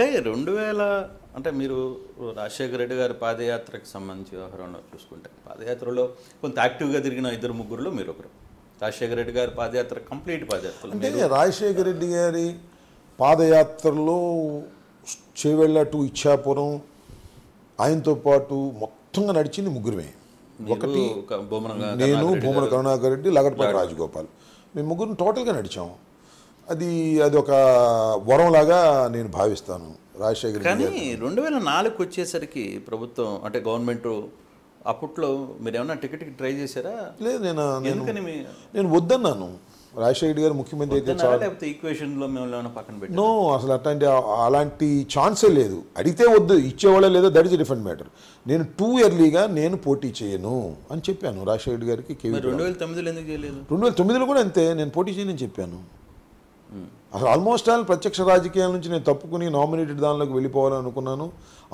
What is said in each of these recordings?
అంటే రెండు వేల అంటే మీరు రాజశేఖర రెడ్డి గారి పాదయాత్రకు సంబంధించి వ్యవహారంలో చూసుకుంటే పాదయాత్రలో కొంత యాక్టివ్గా తిరిగిన ఇద్దరు ముగ్గురులో మీరు ఒకరు రాజశేఖర రెడ్డి గారి పాదయాత్ర కంప్లీట్ పాదయాత్ర అంటే రాజశేఖర రెడ్డి గారి పాదయాత్రలో చేవెళ్ళ ఇచ్చాపురం ఆయనతో పాటు మొత్తంగా నడిచింది ముగ్గురమే ఒకటి నేను భూమన కరుణాకర్ రెడ్డి లగట్పాటి రాజగోపాల్ మేము ముగ్గురు టోటల్గా నడిచాము అది అది ఒక వరంలాగా నేను భావిస్తాను రాజశేఖర్ కానీ రెండు వేల నాలుగుకి వచ్చేసరికి ప్రభుత్వం అంటే గవర్నమెంట్ అప్పట్లో మీరు ఏమన్నా టికెట్ ట్రై చేశారా లేదు నేను నేను వద్దన్నాను రాజశేఖర్ గారు ముఖ్యమంత్రి అయితే ఈక్వేషన్లో మేము పక్కన పెట్టి నో అసలు అట్లాంటి అలాంటి ఛాన్సే లేదు అడిగితే వద్దు ఇచ్చేవాళ్ళే లేదో దట్ ఇస్ డిఫరెంట్ మ్యాటర్ నేను టూ ఇయర్లీగా నేను పోటీ చేయను అని చెప్పాను రాజశేఖర్ గారికి రెండు వేల తొమ్మిదిలో ఎందుకు రెండు వేల తొమ్మిదిలో కూడా అంతే నేను పోటీ చేయనని చెప్పాను అసలు ఆల్మోస్ట్ ఆల్ ప్రత్యక్ష రాజకీయాల నుంచి నేను తప్పుకుని నామినేటెడ్ దానిలోకి వెళ్ళిపోవాలని అనుకున్నాను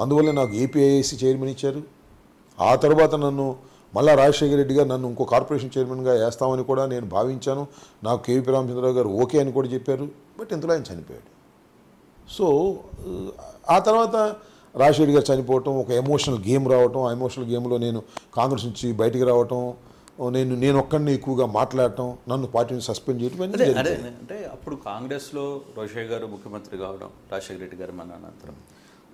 అందువల్ల నాకు ఏపీఐఏసీ చైర్మన్ ఇచ్చారు ఆ తర్వాత నన్ను మళ్ళా రాజశేఖర రెడ్డి గారు నన్ను ఇంకో కార్పొరేషన్ చైర్మన్గా వేస్తామని కూడా నేను భావించాను నాకు కేవీపీ రామచంద్రరావు గారు ఓకే అని కూడా చెప్పారు బట్ ఇంతలో ఆయన చనిపోయాడు సో ఆ తర్వాత రాజశేఖర గారు చనిపోవటం ఒక ఎమోషనల్ గేమ్ రావటం ఆ ఎమోషనల్ గేమ్లో నేను కాంగ్రెస్ నుంచి బయటికి రావటం నేను నేను ఒక్కడిని ఎక్కువగా మాట్లాడటం నన్ను పార్టీని సస్పెండ్ చేయడం అంటే అప్పుడు కాంగ్రెస్లో రోషయ్య గారు ముఖ్యమంత్రి కావడం రాజశేఖర రెడ్డి గారు మన అనంతరం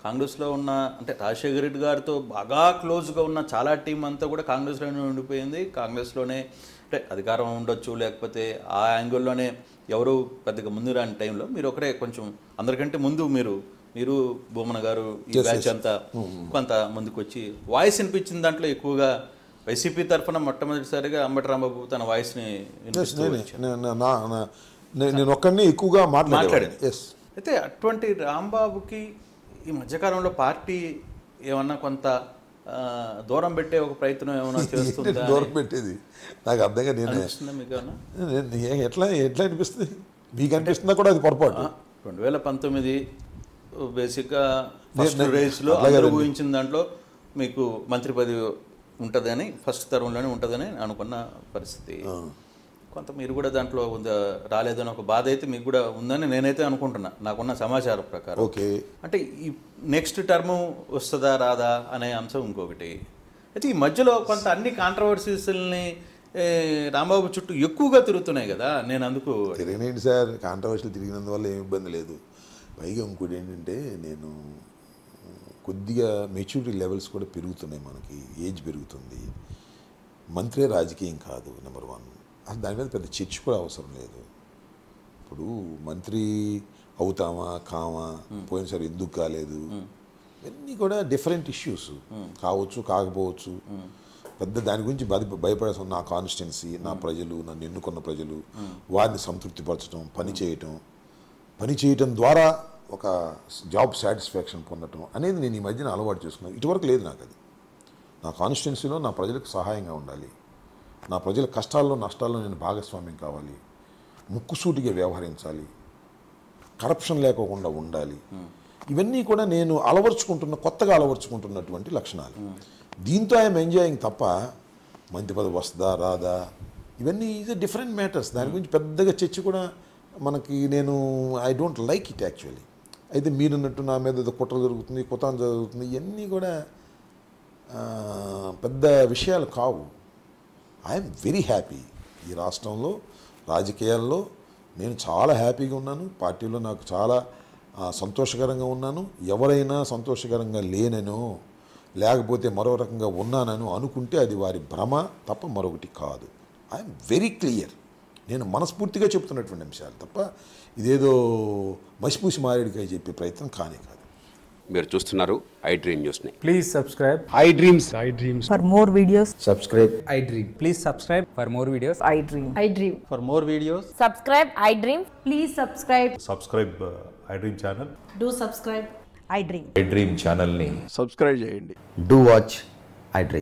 కాంగ్రెస్లో ఉన్న అంటే రాజశేఖర రెడ్డి గారితో బాగా క్లోజ్గా ఉన్న చాలా టీం అంతా కూడా కాంగ్రెస్లోనే ఉండిపోయింది కాంగ్రెస్లోనే అంటే అధికారం ఉండొచ్చు లేకపోతే ఆ యాంగిల్లోనే ఎవరు పెద్దగా ముందు రాని టైంలో మీరు ఒకరే కొంచెం అందరికంటే ముందు మీరు మీరు భూమన గారు ఈ బ్యాచ్ అంతా కొంత ముందుకు వచ్చి వాయిస్ వినిపించిన దాంట్లో ఎక్కువగా వైసీపీ తరఫున మొట్టమొదటిసారిగా అంబటి రాంబాబు తన వాయిస్ని నేను ఒక్కడిని ఎక్కువగా మాట్లాడాను అయితే అటువంటి రాంబాబుకి ఈ మధ్యకాలంలో పార్టీ ఏమన్నా కొంత దూరం పెట్టే ఒక ప్రయత్నం ఏమైనా చేస్తుంది దూరం పెట్టేది నాకు అర్థంగా నేను ఎట్లా ఎట్లా అనిపిస్తుంది మీకు అనిపిస్తుందా కూడా అది పొరపాటు రెండు వేల పంతొమ్మిది బేసిక్గా ఫస్ట్ రేస్లో ఊహించిన దాంట్లో మీకు మంత్రి పదవి ఉంటుందని ఫస్ట్ తరంలోనే ఉంటుందని అనుకున్న పరిస్థితి కొంత మీరు కూడా దాంట్లో రాలేదని ఒక బాధ అయితే మీకు కూడా ఉందని నేనైతే అనుకుంటున్నా నాకున్న సమాచారం ప్రకారం ఓకే అంటే ఈ నెక్స్ట్ టర్మ్ వస్తుందా రాదా అనే అంశం ఇంకొకటి అయితే ఈ మధ్యలో కొంత అన్ని కాంట్రవర్సీస్ని రాంబాబు చుట్టూ ఎక్కువగా తిరుగుతున్నాయి కదా నేను అందుకు తిరగనండి సార్ కాంట్రవర్సీలు తిరిగినందువల్ల ఏమి ఇబ్బంది లేదు పైగా ఇంకోటి ఏంటంటే నేను కొద్దిగా మెచ్యూరిటీ లెవెల్స్ కూడా పెరుగుతున్నాయి మనకి ఏజ్ పెరుగుతుంది మంత్రే రాజకీయం కాదు నెంబర్ వన్ అసలు దాని మీద పెద్ద చర్చ కూడా అవసరం లేదు ఇప్పుడు మంత్రి అవుతామా కామా పోయినసారి ఎందుకు కాలేదు ఇవన్నీ కూడా డిఫరెంట్ ఇష్యూస్ కావచ్చు కాకపోవచ్చు పెద్ద దాని గురించి బాధ భయపడాల్సిన నా కాన్స్టిట్యున్సీ నా ప్రజలు నన్ను ఎన్నుకున్న ప్రజలు వారిని సంతృప్తిపరచడం పని చేయటం పని చేయటం ద్వారా ఒక జాబ్ సాటిస్ఫాక్షన్ పొందటం అనేది నేను ఈ మధ్యన అలవాటు చేసుకున్నాను ఇటువరకు లేదు నాకు అది నా కాన్స్టిట్యున్సీలో నా ప్రజలకు సహాయంగా ఉండాలి నా ప్రజల కష్టాల్లో నష్టాల్లో నేను భాగస్వామ్యం కావాలి ముక్కుసూటిగా వ్యవహరించాలి కరప్షన్ లేకుండా ఉండాలి ఇవన్నీ కూడా నేను అలవర్చుకుంటున్న కొత్తగా అలవర్చుకుంటున్నటువంటి లక్షణాలు దీంతో ఐఎమ్ ఎంజాయింగ్ తప్ప మంత్రి పదవి వస్తుందా రాదా ఇవన్నీ ఈజ్ డిఫరెంట్ మ్యాటర్స్ దాని గురించి పెద్దగా చర్చ కూడా మనకి నేను I don't like it actually అయితే మీరున్నట్టు నా మీద కుట్రలు కుట్ర జరుగుతుంది కుతాన్ జరుగుతుంది ఇవన్నీ కూడా పెద్ద విషయాలు కావు ఐఎమ్ వెరీ హ్యాపీ ఈ రాష్ట్రంలో రాజకీయాల్లో నేను చాలా హ్యాపీగా ఉన్నాను పార్టీలో నాకు చాలా సంతోషకరంగా ఉన్నాను ఎవరైనా సంతోషకరంగా లేనను లేకపోతే మరో రకంగా ఉన్నానను అనుకుంటే అది వారి భ్రమ తప్ప మరొకటి కాదు ఐఎమ్ వెరీ క్లియర్ నేను మనస్ఫూర్తిగా చెప్తున్నటువంటి అంశాలు తప్ప ఇదేదో మసిపూసి మారేడుకాయ చెప్పే ప్రయత్నం కానీ కాదు మీరు చూస్తున్నారు ఐ డ్రీమ్ న్యూస్ ని please subscribe I dreams I dreams for more videos subscribe I dream please subscribe for more videos I dream I dream for more videos subscribe I dream please subscribe subscribe I dream channel do subscribe I dream I dream channel ని subscribe చేయండి do watch I dream